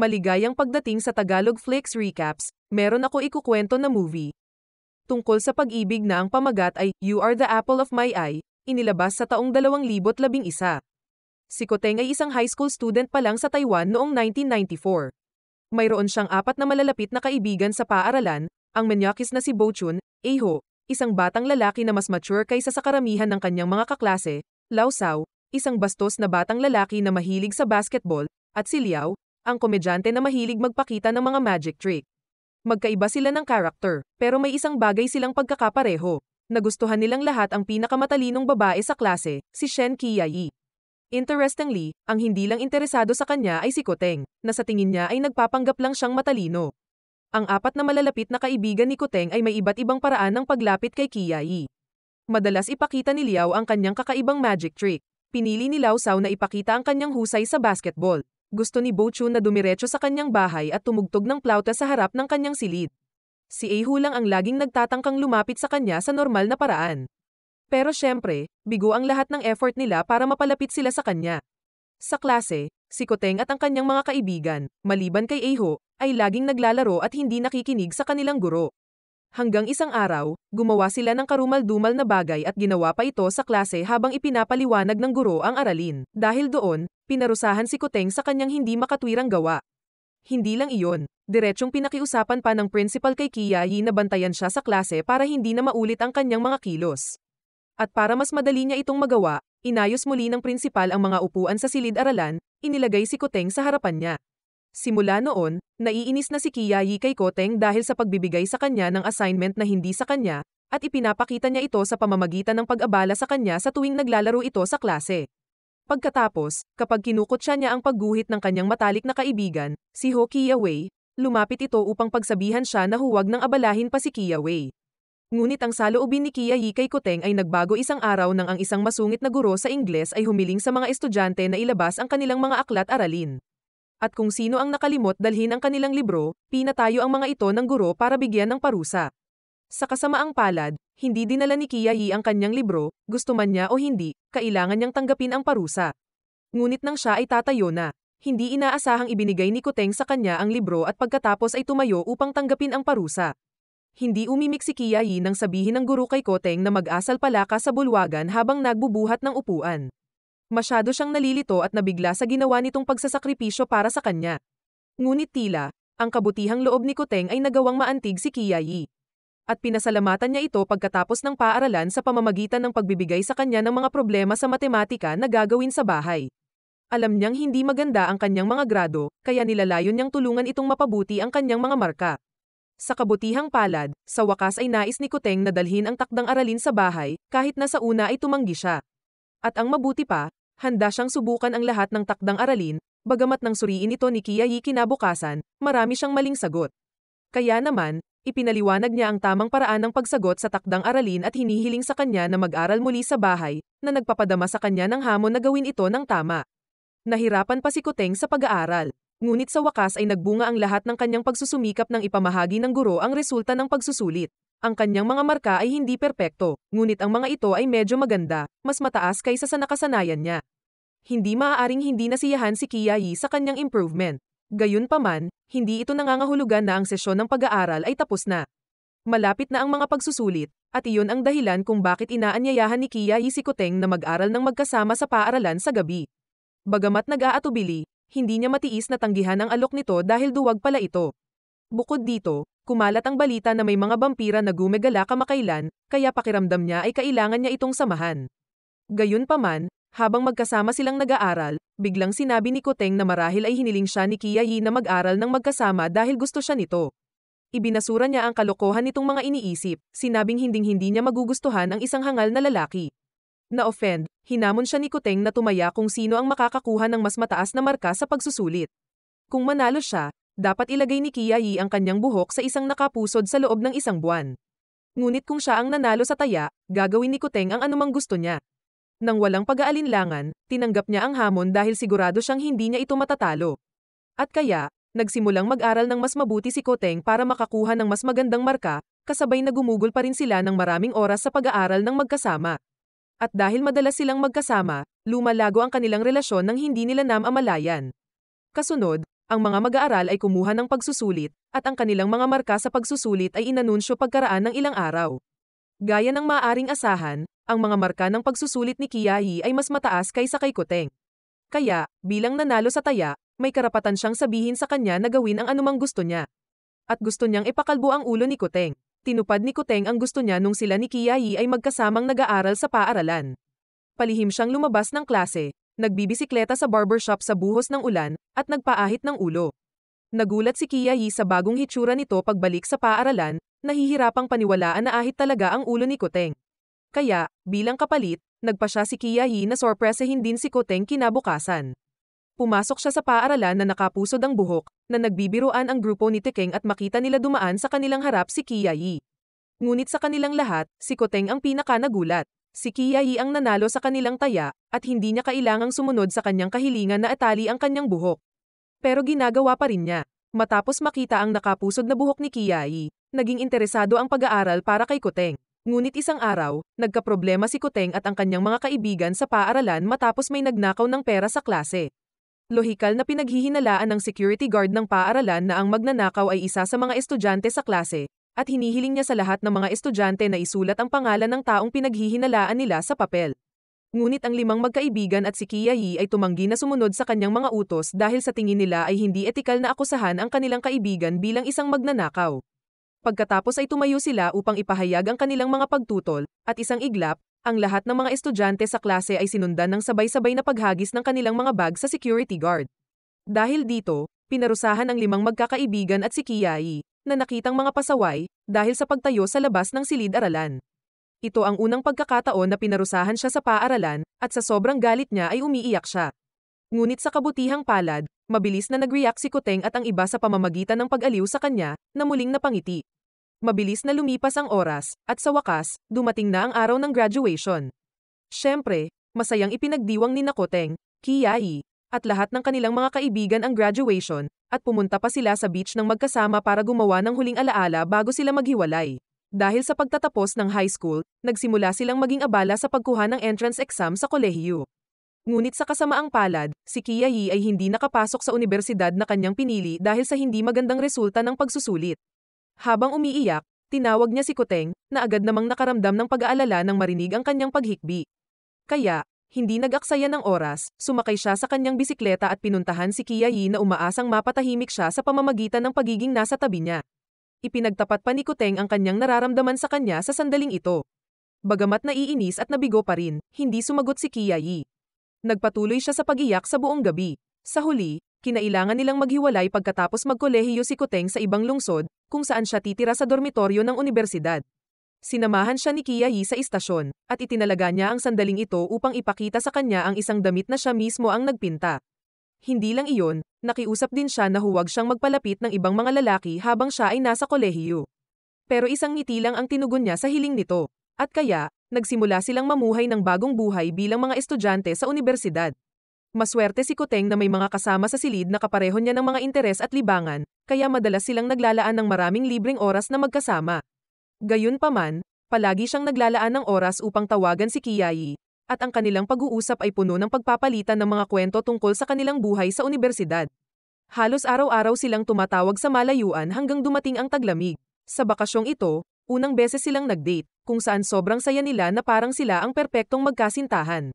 maligayang pagdating sa Tagalog Flix Recaps, meron ako ikukwento na movie. Tungkol sa pag-ibig na ang pamagat ay You Are the Apple of My Eye, inilabas sa taong 2011. Si Koteng ay isang high school student pa lang sa Taiwan noong 1994. Mayroon siyang apat na malalapit na kaibigan sa paaralan, ang menyakis na si Chun, Aho, isang batang lalaki na mas mature kaysa sa karamihan ng kanyang mga kaklase, Lao Sao, isang bastos na batang lalaki na mahilig sa basketball, at si Liao, ang komedyante na mahilig magpakita ng mga magic trick. Magkaiba sila ng karakter, pero may isang bagay silang pagkakapareho. Nagustuhan nilang lahat ang pinakamatalinong babae sa klase, si Shen Qiayi. Interestingly, ang hindi lang interesado sa kanya ay si Koteng, na sa tingin niya ay nagpapanggap lang siyang matalino. Ang apat na malalapit na kaibigan ni Koteng ay may iba't ibang paraan ng paglapit kay Qiayi. Madalas ipakita ni Liao ang kanyang kakaibang magic trick. Pinili ni Lao Sao na ipakita ang kanyang husay sa basketball. Gusto ni Bochu na dumiretso sa kanyang bahay at tumugtog ng plauta sa harap ng kanyang silid. Si Eihu lang ang laging nagtatangkang lumapit sa kanya sa normal na paraan. Pero syempre, bigo ang lahat ng effort nila para mapalapit sila sa kanya. Sa klase, si Koteng at ang kanyang mga kaibigan, maliban kay Eiho, ay laging naglalaro at hindi nakikinig sa kanilang guro. Hanggang isang araw, gumawa sila ng karumal-dumal na bagay at ginawa pa ito sa klase habang ipinapaliwanag ng guro ang aralin. Dahil doon, pinarusahan si Koteng sa kanyang hindi makatwirang gawa. Hindi lang iyon, diretsyong pinakiusapan pa ng principal kay Kiyayi na bantayan siya sa klase para hindi na maulit ang kanyang mga kilos. At para mas madali niya itong magawa, inayos muli ng principal ang mga upuan sa silid-aralan, inilagay si Koteng sa harapan niya. Simula noon, naiinis na si Kiyayi kay Koteng dahil sa pagbibigay sa kanya ng assignment na hindi sa kanya, at ipinapakita niya ito sa pamamagitan ng pag-abala sa kanya sa tuwing naglalaro ito sa klase. Pagkatapos, kapag kinukutsa niya ang pagguhit ng kanyang matalik na kaibigan, si Ho Kiyaway, lumapit ito upang pagsabihan siya na huwag nang abalahin pa si Kiyaway. Ngunit ang saloobin ni Kiyayi kay Koteng ay nagbago isang araw nang ang isang masungit na guro sa Ingles ay humiling sa mga estudyante na ilabas ang kanilang mga aklat aralin at kung sino ang nakalimot dalhin ang kanilang libro, pinatayo ang mga ito ng guro para bigyan ng parusa. Sa kasamaang palad, hindi dinala ni Kia Yi ang kanyang libro, gusto man niya o hindi, kailangan niyang tanggapin ang parusa. Ngunit nang siya ay tatayo na, hindi inaasahang ibinigay ni Kuteng sa kanya ang libro at pagkatapos ay tumayo upang tanggapin ang parusa. Hindi umimik si Kia Yi nang sabihin ng guru kay Koteng na mag-asal pala ka sa bulwagan habang nagbubuhat ng upuan. Masyado siyang nalilito at nabigla sa ginawa nitong pagsasakripisyo para sa kanya. Ngunit tila, ang kabutihang loob ni Kuteng ay nagawang maantig si Kiyayi. At pinasalamatan niya ito pagkatapos ng paaralan sa pamamagitan ng pagbibigay sa kanya ng mga problema sa matematika na gagawin sa bahay. Alam niyang hindi maganda ang kanyang mga grado, kaya nilalayon niyang tulungan itong mapabuti ang kanyang mga marka. Sa kabutihang palad, sa wakas ay nais ni Kuteng na dalhin ang takdang aralin sa bahay, kahit na sa una ay tumanggi siya. At ang mabuti pa, handa siyang subukan ang lahat ng takdang aralin, bagamat nang suriin ito ni Kiyayi kinabukasan, marami siyang maling sagot. Kaya naman, ipinaliwanag niya ang tamang paraan ng pagsagot sa takdang aralin at hinihiling sa kanya na mag-aral muli sa bahay, na nagpapadama sa kanya ng hamon na gawin ito ng tama. Nahirapan pa si Kuteng sa pag-aaral. Ngunit sa wakas ay nagbunga ang lahat ng kanyang pagsusumikap ng ipamahagi ng guro ang resulta ng pagsusulit. Ang kanyang mga marka ay hindi perpekto, ngunit ang mga ito ay medyo maganda, mas mataas kaysa sa nakasanayan niya. Hindi maaaring hindi nasiyahan si Kiyayi sa kanyang improvement. Gayunpaman, hindi ito nangangahulugan na ang sesyon ng pag-aaral ay tapos na. Malapit na ang mga pagsusulit, at iyon ang dahilan kung bakit inaanyayahan ni Kiyayi si Koteng na mag-aral ng magkasama sa paaralan sa gabi. Bagamat nag-aatubili, hindi niya matiis na tanggihan ang alok nito dahil duwag pala ito. Bukod dito, kumalat ang balita na may mga bampira na gumegala kamakailan, kaya pakiramdam niya ay kailangan niya itong samahan. Gayunpaman, habang magkasama silang nag-aaral, biglang sinabi ni Koteng na marahil ay hiniling siya ni Kia Yi na mag-aral ng magkasama dahil gusto siya nito. Ibinasura niya ang kalokohan nitong mga iniisip, sinabing hinding-hindi niya magugustuhan ang isang hangal na lalaki. Na-offend, hinamon siya ni Koteng na tumaya kung sino ang makakakuha ng mas mataas na marka sa pagsusulit. Kung manalo siya, dapat ilagay ni Kiai ang kanyang buhok sa isang nakapusod sa loob ng isang buwan. Ngunit kung siya ang nanalo sa taya, gagawin ni Kuteng ang anumang gusto niya. Nang walang pag-aalinlangan, tinanggap niya ang hamon dahil sigurado siyang hindi niya ito matatalo. At kaya, nagsimulang mag-aral ng mas mabuti si Koteng para makakuha ng mas magandang marka, kasabay na gumugol pa rin sila ng maraming oras sa pag-aaral ng magkasama. At dahil madalas silang magkasama, lumalago ang kanilang relasyon nang hindi nila namamalayan. Kasunod, ang mga mag-aaral ay kumuha ng pagsusulit, at ang kanilang mga marka sa pagsusulit ay inanunsyo pagkaraan ng ilang araw. Gaya ng maaring asahan, ang mga marka ng pagsusulit ni Kiyahi ay mas mataas kaysa kay Koteng. Kaya, bilang nanalo sa taya, may karapatan siyang sabihin sa kanya na gawin ang anumang gusto niya. At gusto niyang ipakalbo ang ulo ni Koteng. Tinupad ni Koteng ang gusto niya nung sila ni Kiyahi ay magkasamang nag-aaral sa paaralan. Palihim siyang lumabas ng klase, nagbibisikleta sa barbershop sa buhos ng ulan, at nagpaahit ng ulo. Nagulat si Kia Yi sa bagong hitsura nito pagbalik sa paaralan, nahihirapang paniwalaan na ahit talaga ang ulo ni Koteng. Kaya, bilang kapalit, nagpa siya si Kia Yi na sorpresahin din si Koteng kinabukasan. Pumasok siya sa paaralan na nakapusod ang buhok, na nagbibiruan ang grupo ni Tekeng at makita nila dumaan sa kanilang harap si Kia Yi. Ngunit sa kanilang lahat, si Koteng ang pinaka nagulat. Si Kiai ang nanalo sa kanilang taya, at hindi niya kailangang sumunod sa kanyang kahilingan na atali ang kanyang buhok. Pero ginagawa pa rin niya. Matapos makita ang nakapusod na buhok ni Kiai, naging interesado ang pag-aaral para kay Kuteng. Ngunit isang araw, nagkaproblema si Kuteng at ang kanyang mga kaibigan sa paaralan matapos may nagnakaw ng pera sa klase. Lohikal na pinaghihinalaan ng security guard ng paaralan na ang magnanakaw ay isa sa mga estudyante sa klase, at hinihiling niya sa lahat ng mga estudyante na isulat ang pangalan ng taong pinaghihinalaan nila sa papel. Ngunit ang limang magkaibigan at si Kia Yi ay tumanggi na sumunod sa kanyang mga utos dahil sa tingin nila ay hindi etikal na akusahan ang kanilang kaibigan bilang isang magnanakaw. Pagkatapos ay tumayo sila upang ipahayag ang kanilang mga pagtutol, at isang iglap, ang lahat ng mga estudyante sa klase ay sinundan ng sabay-sabay na paghagis ng kanilang mga bag sa security guard. Dahil dito, pinarusahan ang limang magkakaibigan at si Kiyai, na nakitang mga pasaway, dahil sa pagtayo sa labas ng silid-aralan. Ito ang unang pagkakataon na pinarusahan siya sa paaralan, at sa sobrang galit niya ay umiiyak siya. Ngunit sa kabutihang palad, mabilis na nag-react si Koteng at ang iba sa pamamagitan ng pag-aliw sa kanya, na muling napangiti. Mabilis na lumipas ang oras, at sa wakas, dumating na ang araw ng graduation. Siyempre, masayang ipinagdiwang ni Nakoteng, Kiyai, at lahat ng kanilang mga kaibigan ang graduation, at pumunta pa sila sa beach ng magkasama para gumawa ng huling alaala bago sila maghiwalay. Dahil sa pagtatapos ng high school, nagsimula silang maging abala sa pagkuha ng entrance exam sa kolehiyo. Ngunit sa kasamaang palad, si Kia Yi ay hindi nakapasok sa universidad na kanyang pinili dahil sa hindi magandang resulta ng pagsusulit. Habang umiiyak, tinawag niya si Koteng, na agad namang nakaramdam ng pag-aalala nang marinig ang kanyang paghikbi. Kaya, hindi nag-aksaya ng oras, sumakay siya sa kanyang bisikleta at pinuntahan si Kiyayi na umaasang mapatahimik siya sa pamamagitan ng pagiging nasa tabi niya. Ipinagtapat pa ni Kuteng ang kanyang nararamdaman sa kanya sa sandaling ito. Bagamat naiinis at nabigo pa rin, hindi sumagot si Kiyayi. Nagpatuloy siya sa pagiyak sa buong gabi. Sa huli, kinailangan nilang maghiwalay pagkatapos magkolehiyo si Kuteng sa ibang lungsod, kung saan siya titira sa dormitoryo ng universidad. Sinamahan siya ni Kiyahi sa istasyon, at itinalaga niya ang sandaling ito upang ipakita sa kanya ang isang damit na siya mismo ang nagpinta. Hindi lang iyon, nakiusap din siya na huwag siyang magpalapit ng ibang mga lalaki habang siya ay nasa kolehiyo. Pero isang ngiti lang ang tinugon niya sa hiling nito. At kaya, nagsimula silang mamuhay ng bagong buhay bilang mga estudyante sa universidad. Maswerte si Koteng na may mga kasama sa silid na kapareho niya ng mga interes at libangan, kaya madalas silang naglalaan ng maraming libreng oras na magkasama. Gayunpaman, palagi siyang naglalaan ng oras upang tawagan si Kiyayi, at ang kanilang pag-uusap ay puno ng pagpapalitan ng mga kwento tungkol sa kanilang buhay sa unibersidad. Halos araw-araw silang tumatawag sa malayuan hanggang dumating ang taglamig. Sa bakasyong ito, unang beses silang nag-date, kung saan sobrang saya nila na parang sila ang perpektong magkasintahan.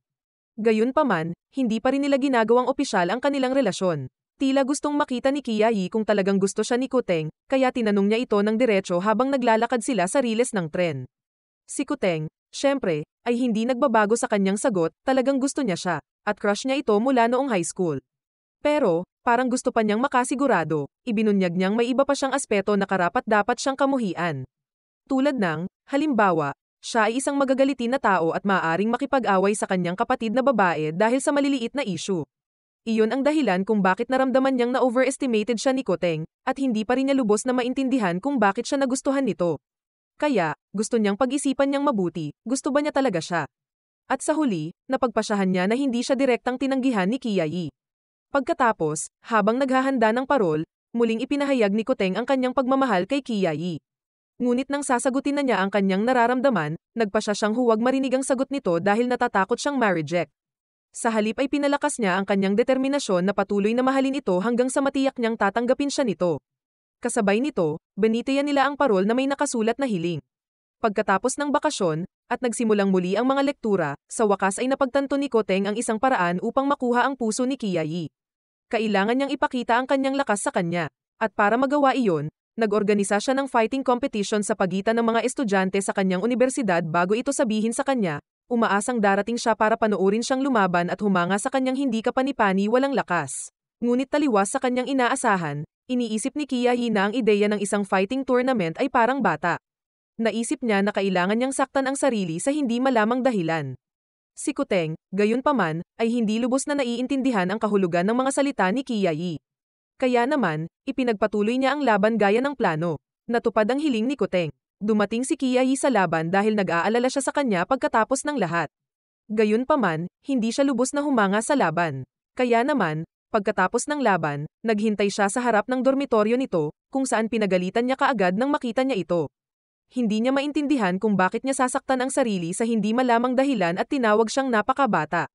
Gayunpaman, hindi pa rin nila ginagawang opisyal ang kanilang relasyon. Tila gustong makita ni Kiai kung talagang gusto siya ni Kuteng, kaya tinanong niya ito ng diretso habang naglalakad sila sa riles ng tren. Si Kuteng, syempre, ay hindi nagbabago sa kanyang sagot, talagang gusto niya siya, at crush niya ito mula noong high school. Pero, parang gusto pa niyang makasigurado, ibinunyag niyang may iba pa siyang aspeto na karapat dapat siyang kamuhian. Tulad ng, halimbawa, siya ay isang magagalitin na tao at maaaring makipag-away sa kanyang kapatid na babae dahil sa maliliit na issue. Iyon ang dahilan kung bakit naramdaman niyang na overestimated siya ni Koteng, at hindi pa rin niya lubos na maintindihan kung bakit siya nagustuhan nito. Kaya, gusto niyang pag-isipan niyang mabuti, gusto ba niya talaga siya. At sa huli, napagpasyahan niya na hindi siya direktang tinanggihan ni Kiai. Pagkatapos, habang naghahanda ng parol, muling ipinahayag ni Koteng ang kanyang pagmamahal kay Kiai. Ngunit nang sasagutin na niya ang kanyang nararamdaman, nagpasya siyang huwag marinig ang sagot nito dahil natatakot siyang ma-reject. Sa halip ay pinalakas niya ang kanyang determinasyon na patuloy na mahalin ito hanggang sa matiyak niyang tatanggapin siya nito. Kasabay nito, beniteya nila ang parol na may nakasulat na hiling. Pagkatapos ng bakasyon, at nagsimulang muli ang mga lektura, sa wakas ay napagtanto ni Koteng ang isang paraan upang makuha ang puso ni Kiyayi. Kailangan niyang ipakita ang kanyang lakas sa kanya. At para magawa iyon, nag-organisa siya ng fighting competition sa pagitan ng mga estudyante sa kanyang universidad bago ito sabihin sa kanya, umaasang darating siya para panoorin siyang lumaban at humanga sa kanyang hindi kapanipani walang lakas. Ngunit taliwas sa kanyang inaasahan, iniisip ni Kiyahi na ang ideya ng isang fighting tournament ay parang bata. Naisip niya na kailangan niyang saktan ang sarili sa hindi malamang dahilan. Si Kuteng, gayunpaman, ay hindi lubos na naiintindihan ang kahulugan ng mga salita ni Kiyahi. Kaya naman, ipinagpatuloy niya ang laban gaya ng plano. Natupad ang hiling ni Kuteng dumating si Kiai sa laban dahil nag-aalala siya sa kanya pagkatapos ng lahat. Gayunpaman, hindi siya lubos na humanga sa laban. Kaya naman, pagkatapos ng laban, naghintay siya sa harap ng dormitoryo nito, kung saan pinagalitan niya kaagad nang makita niya ito. Hindi niya maintindihan kung bakit niya sasaktan ang sarili sa hindi malamang dahilan at tinawag siyang napakabata.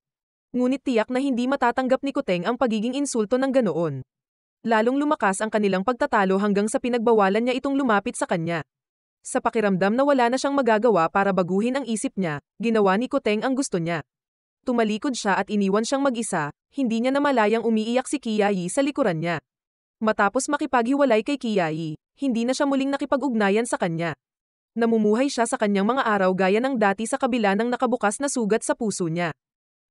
Ngunit tiyak na hindi matatanggap ni Kuteng ang pagiging insulto ng ganoon. Lalong lumakas ang kanilang pagtatalo hanggang sa pinagbawalan niya itong lumapit sa kanya. Sa pakiramdam na wala na siyang magagawa para baguhin ang isip niya, ginawa ni Koteng ang gusto niya. Tumalikod siya at iniwan siyang mag-isa, hindi niya namalayang umiiyak si Kiyayi sa likuran niya. Matapos makipaghiwalay kay Kiyayi, hindi na siya muling nakipag-ugnayan sa kanya. Namumuhay siya sa kanyang mga araw gaya ng dati sa kabila ng nakabukas na sugat sa puso niya.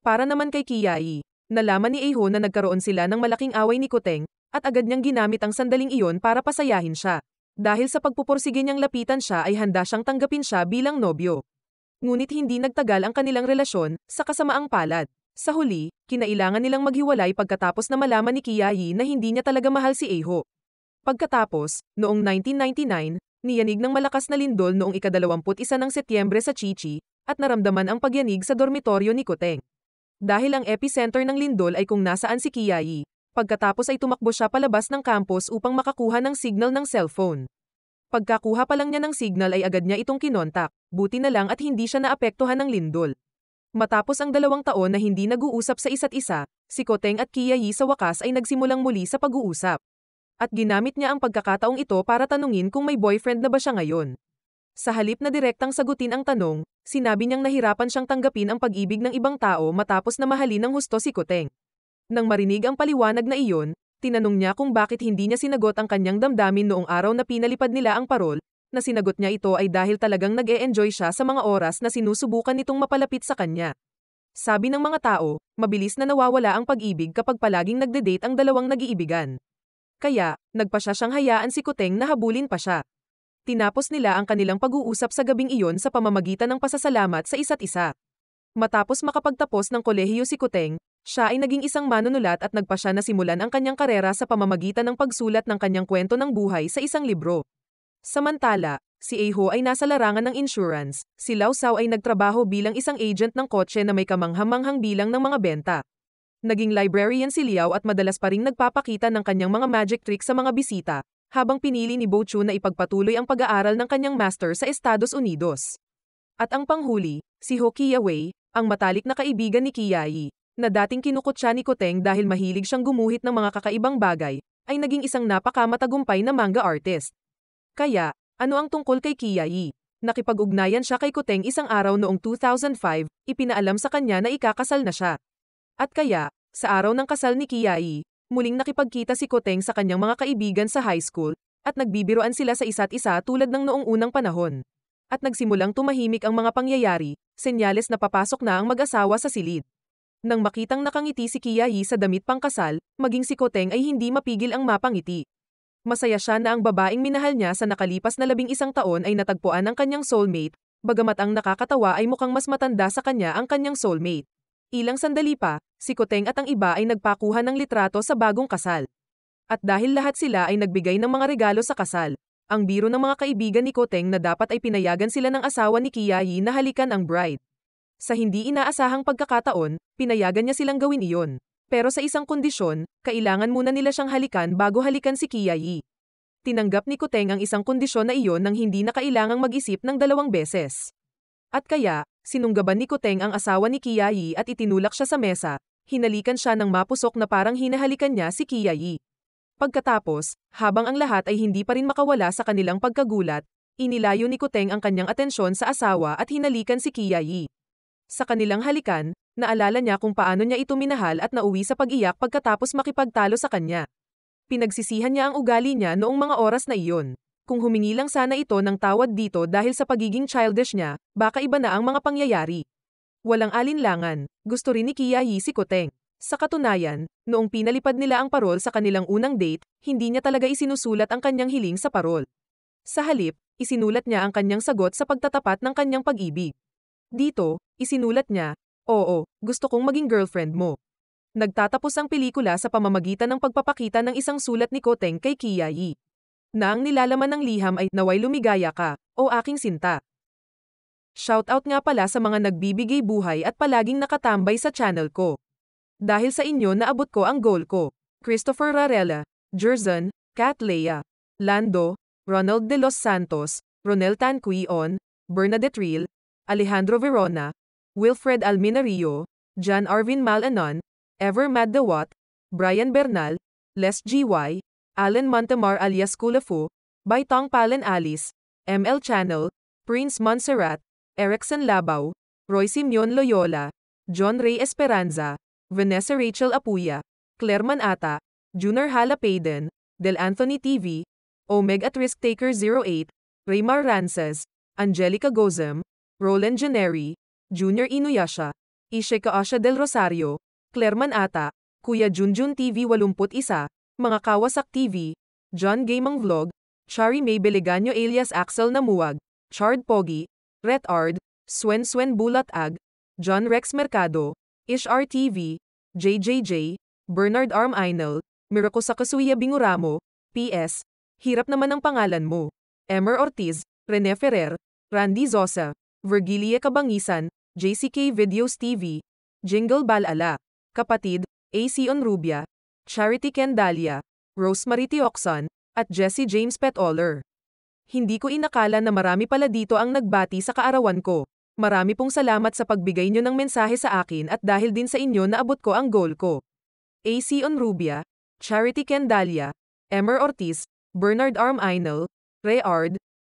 Para naman kay Kiyayi, nalaman ni Eho na nagkaroon sila ng malaking away ni Koteng, at agad niyang ginamit ang sandaling iyon para pasayahin siya. Dahil sa pagpupursige niyang lapitan siya ay handa siyang tanggapin siya bilang nobyo. Ngunit hindi nagtagal ang kanilang relasyon, sa kasamaang palad. Sa huli, kinailangan nilang maghiwalay pagkatapos na malaman ni Kiyayi na hindi niya talaga mahal si Eho. Pagkatapos, noong 1999, niyanig ng malakas na lindol noong ikadalawamput isa ng Setyembre sa Chichi, at naramdaman ang pagyanig sa dormitoryo ni Koteng. Dahil ang epicenter ng lindol ay kung nasaan si Kiyayi, Pagkatapos ay tumakbo siya palabas ng campus upang makakuha ng signal ng cellphone. Pagkakuha pa lang niya ng signal ay agad niya itong kinontak, buti na lang at hindi siya naapektuhan ng lindol. Matapos ang dalawang taon na hindi nag-uusap sa isa't isa, si Koteng at Kiyayi sa wakas ay nagsimulang muli sa pag-uusap. At ginamit niya ang pagkakataong ito para tanungin kung may boyfriend na ba siya ngayon. Sa halip na direktang sagutin ang tanong, sinabi niyang nahirapan siyang tanggapin ang pag-ibig ng ibang tao matapos na mahalin ng husto si Koteng. Nang marinig ang paliwanag na iyon, tinanong niya kung bakit hindi niya sinagot ang kanyang damdamin noong araw na pinalipad nila ang parol, na sinagot niya ito ay dahil talagang nag-e-enjoy siya sa mga oras na sinusubukan nitong mapalapit sa kanya. Sabi ng mga tao, mabilis na nawawala ang pag-ibig kapag palaging nagde-date ang dalawang nag-iibigan. Kaya, nagpa siya siyang hayaan si Kuteng na habulin pa siya. Tinapos nila ang kanilang pag-uusap sa gabing iyon sa pamamagitan ng pasasalamat sa isa't isa. Matapos makapagtapos ng kolehiyo si Kuteng, siya ay naging isang manunulat at nagpa siya na simulan ang kanyang karera sa pamamagitan ng pagsulat ng kanyang kwento ng buhay sa isang libro. Samantala, si Aho ay nasa larangan ng insurance, si Lao Sao ay nagtrabaho bilang isang agent ng kotse na may kamanghamanghang bilang ng mga benta. Naging librarian si Liao at madalas pa ring nagpapakita ng kanyang mga magic trick sa mga bisita, habang pinili ni Bo Chu na ipagpatuloy ang pag-aaral ng kanyang master sa Estados Unidos. At ang panghuli, si Ho Kiawei, ang matalik na kaibigan ni Kiai, na dating kinukutsa ni Koteng dahil mahilig siyang gumuhit ng mga kakaibang bagay, ay naging isang napakamatagumpay na manga artist. Kaya, ano ang tungkol kay Kiai? Nakipag-ugnayan siya kay Koteng isang araw noong 2005, ipinaalam sa kanya na ikakasal na siya. At kaya, sa araw ng kasal ni Kiai, muling nakipagkita si Koteng sa kanyang mga kaibigan sa high school, at nagbibiroan sila sa isa't isa tulad ng noong unang panahon. At nagsimulang tumahimik ang mga pangyayari, senyales na papasok na ang mag-asawa sa silid. Nang makitang nakangiti si Kiyahi sa damit pangkasal, maging si Koteng ay hindi mapigil ang mapangiti. Masaya siya na ang babaeng minahal niya sa nakalipas na labing isang taon ay natagpuan ang kanyang soulmate, bagamat ang nakakatawa ay mukhang mas matanda sa kanya ang kanyang soulmate. Ilang sandali pa, si Koteng at ang iba ay nagpakuha ng litrato sa bagong kasal. At dahil lahat sila ay nagbigay ng mga regalo sa kasal, ang biro ng mga kaibigan ni Koteng na dapat ay pinayagan sila ng asawa ni Kiyahi na halikan ang bride. Sa hindi inaasahang pagkakataon, pinayagan niya silang gawin iyon. Pero sa isang kondisyon, kailangan muna nila siyang halikan bago halikan si Kiyayi. Tinanggap ni Kuteng ang isang kondisyon na iyon nang hindi na kailangang mag-isip ng dalawang beses. At kaya, sinunggaban ni Kuteng ang asawa ni Kiyayi at itinulak siya sa mesa, hinalikan siya ng mapusok na parang hinahalikan niya si Kiyayi. Pagkatapos, habang ang lahat ay hindi pa rin makawala sa kanilang pagkagulat, inilayo ni Kuteng ang kanyang atensyon sa asawa at hinalikan si Kiyayi. Sa kanilang halikan, naalala niya kung paano niya ito minahal at nauwi sa pag-iyak pagkatapos makipagtalo sa kanya. Pinagsisihan niya ang ugali niya noong mga oras na iyon. Kung humingi lang sana ito ng tawad dito dahil sa pagiging childish niya, baka iba na ang mga pangyayari. Walang alinlangan, gusto rin ni Kiyahi si Koteng. Sa katunayan, noong pinalipad nila ang parol sa kanilang unang date, hindi niya talaga isinusulat ang kanyang hiling sa parol. Sa halip, isinulat niya ang kanyang sagot sa pagtatapat ng kanyang pag-ibig. Dito, isinulat niya, Oo, gusto kong maging girlfriend mo. Nagtatapos ang pelikula sa pamamagitan ng pagpapakita ng isang sulat ni Koteng kay Kiyayi. Na ang nilalaman ng liham ay, naway lumigaya ka, o aking sinta. Shoutout nga pala sa mga nagbibigay buhay at palaging nakatambay sa channel ko. Dahil sa inyo naabot ko ang goal ko. Christopher Rarella, Jerzon, Kat Lea, Lando, Ronald De Los Santos, Ronel Tanquion, Bernadette Real, Alejandro Verona, Wilfred Alminario, John Arvin Malanon, Ever Maddawat, Brian Bernal, Les G.Y., Alan Montemar alias Kulafu, Baitong Palan Alice, ML Channel, Prince Montserrat, Erickson Labaw, Roy Simeon Loyola, John Ray Esperanza, Vanessa Rachel Apuya, Clerman Ata, Junior Hala Payden, Del Anthony TV, Omega at Risk Taker 08, Raymar Rances, Angelica Gozem, Roland Generi, Junior Inuyasha, Isheka Asha del Rosario, Clareman Ata, Kuya Junjun TV 81, Mga Kawasak TV, John Gamang Vlog, Chari May Beleganyo alias Axel Namuag, Chard Pogi, Ret Ard, Swen Swen Bulat Ag, John Rex Mercado, Ishar TV, JJJ, Bernard Arm Inel, Mirako Sakasuya Binguramo, PS, Hirap naman ang pangalan mo. Emer Ortiz, Rene Ferrer, Randy Zosa. Virgilia Kabangisan, JCK Videos TV, Jingle Balala, Kapatid, AC Onrubia, Charity Kendalia, Rosemary Tiokson, at Jesse James Petoller. Hindi ko inakala na marami pala dito ang nagbati sa kaarawan ko. Marami pong salamat sa pagbigay nyo ng mensahe sa akin at dahil din sa inyo naabot ko ang goal ko. AC Onrubia, Charity Kendalia, Emmer Ortiz, Bernard Arm Inel, Ray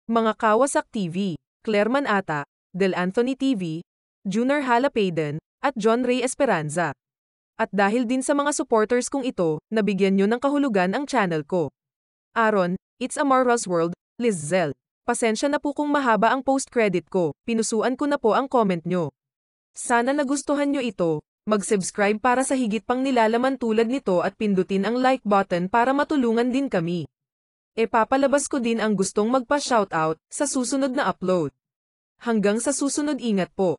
mga Kawasak TV, Clairman Ata, Del Anthony TV, Junior Halapaden, at John Ray Esperanza. At dahil din sa mga supporters kong ito, nabigyan nyo ng kahulugan ang channel ko. Aaron, it's Amara's World, Liz Zell. Pasensya na po kung mahaba ang post-credit ko, pinusuan ko na po ang comment nyo. Sana nagustuhan nyo ito, mag-subscribe para sa higit pang nilalaman tulad nito at pindutin ang like button para matulungan din kami. E papalabas ko din ang gustong magpa-shoutout sa susunod na upload. Hanggang sa susunod ingat po.